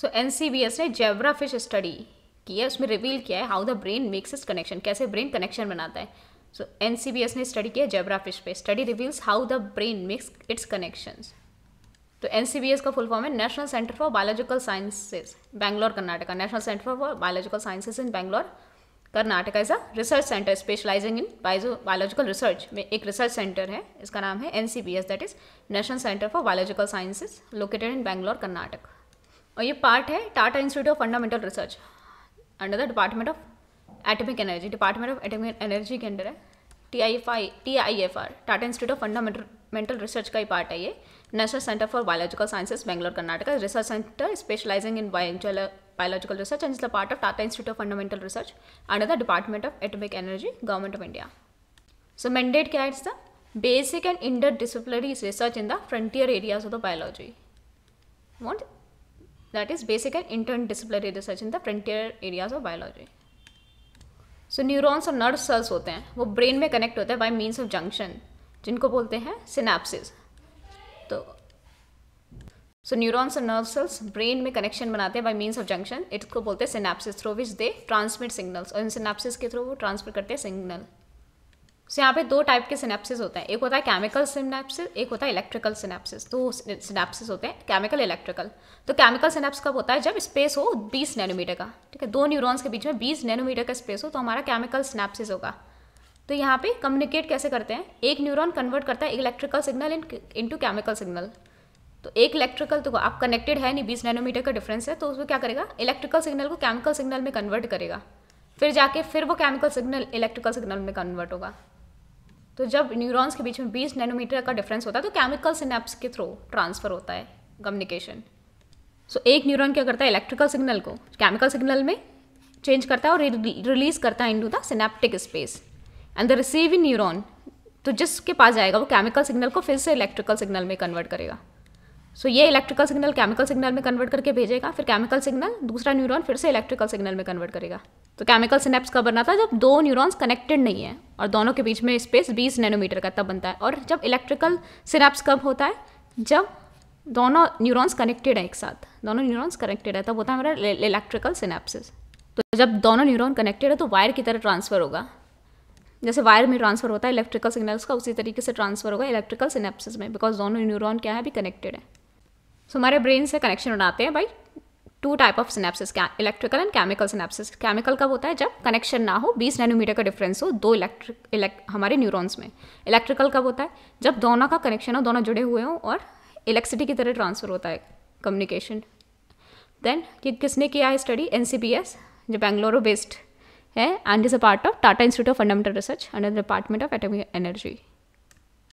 सो N ने Jewra fish study किया है उसमें रिवील किया है हाउ द ब्रेन मेक्स इस कनेक्शन कैसे ब्रेन कनेक्शन बनाता है सो एन ने स्टडी किया जेवरा फिश पे study reveals how the brain makes its connection तो एन का फुल फॉर्म है national centre for biological sciences Bangalore Karnataka national centre for biological sciences in Bangalore Karnataka is a research centre specialising in bio biological research में एक research centre है इसका नाम है N C B S that is national centre for biological sciences located in Bangalore Karnataka और ये part है Tata institute of fundamental research under the department of atomic energy department of atomic energy के अंडर है T I F I T I F R Tata institute of fundamental research का ही part है ये national centre for biological sciences Bangalore Karnataka research centre specialising in बायोजल biological research and is the part of Tata institute of fundamental research under the department of atomic energy government of India so mandate क्या है basic and interdisciplinary research in the frontier areas of the biology that is basic and interdisciplinary research in the frontier areas of biology. So neurons और nerve cells होते हैं वो brain में connect होते हैं by means of junction जिनको बोलते हैं सिनेप्सिस तो सो न्यूरॉन्स और नर्व सेल्स ब्रेन में कनेक्शन बनाते हैं बाई मीन्स ऑफ जंक्शन इसको बोलते हैं synapses through which they transmit signals और इन सिनेप्सिस के थ्रू वो ट्रांसमिट करते हैं सिग्नल सो यहाँ पे दो टाइप के सिनेप्सिस होते हैं एक होता है केमिकल सिनेप्सिस एक होता है इलेक्ट्रिकल सिनेप्सिस तो सिनेप्सिस होते हैं केमिकल इलेक्ट्रिकल तो केमिकल सिनेप्स कब होता है जब स्पेस हो 20 नैनोमीटर का ठीक है दो न्यूरॉन्स के बीच में 20 नैनोमीटर का स्पेस हो तो हमारा केमिकल सिनेप्सिस होगा तो यहाँ पे कम्युनिकेट कैसे करते हैं एक न्यूरॉन कन्वर्ट करता है electrical signal in chemical signal तो एक इलेक्ट्रिकल तो आप कनेक्टेड है नहीं बीस नैनोमीटर का डिफरेंस है तो उसमें क्या करेगा इलेक्ट्रिकल सिग्नल को केमिकल सिग्नल में कन्वर्ट करेगा फिर जाके फिर वो केमिकल सिग्नल इलेक्ट्रिकल सिग्नल में कन्वर्ट होगा तो जब न्यूरॉन्स के बीच में 20 नैनोमीटर का डिफरेंस होता है तो केमिकल सिनेप्स के थ्रू ट्रांसफ़र होता है कम्युनिकेशन सो एक न्यूरॉन क्या करता है इलेक्ट्रिकल सिग्नल को केमिकल सिग्नल में चेंज करता है और रिलीज करता है into the synaptic space and the receiving neuron तो जिसके पास जाएगा वो केमिकल सिग्नल को फिर से इलेक्ट्रिकल सिग्नल में कन्वर्ट करेगा सो ये इलेक्ट्रिकल सिग्नल केमिकल सिग्नल में कन्वर्ट करके भेजेगा फिर केमिकल सिग्नल दूसरा न्यूरॉन फिर से इलेक्ट्रिकल सिग्नल में कन्वर्ट करेगा तो केमिकल सिनेप्स कब बना था जब दो न्यूरॉन्स कनेक्टेड नहीं है और दोनों के बीच में स्पेस 20 नैनोमीटर का तब बनता है और जब इलेक्ट्रिकल सिनेप्स कब होता है जब दोनों न्यूरॉन्स कनेक्टेड है एक साथ दोनों न्यूरॉन्स कनेक्टेड है तब होता है हमारा इलेक्ट्रिकल सिनेप्सिस तो जब दोनों न्यूरॉन कनेक्टेड है तो वायर की तरह ट्रांसफ़र होगा जैसे वायर में ट्रांसफ़र होता है इलेक्ट्रिकल सिग्नल्स का उसी तरीके से ट्रांसफ़र होगा इलेक्ट्रिकल सिनेप्सिस में बिकॉज दोनों न्यूरॉन क्या है अभी कनेक्टेड है सो हमारे ब्रेन से कनेक्शन बनाते हैं by two type of synapses electrical and chemical synapses chemical कब होता है जब कनेक्शन ना हो 20 नैनोमीटर का डिफरेंस हो दो इलेक्ट्रिक इलेक्ट हमारे न्यूरॉन्स में इलेक्ट्रिकल कब होता है जब दोनों का कनेक्शन हो दोनों जुड़े हुए हों और इलेक्ट्रिसिटी की तरह ट्रांसफ़र होता है कम्युनिकेशन देन ये किसने किया है स्टडी एन जो बेंगलोरो बेस्ड है and is a part of Tata institute of fundamental research under department of atomic energy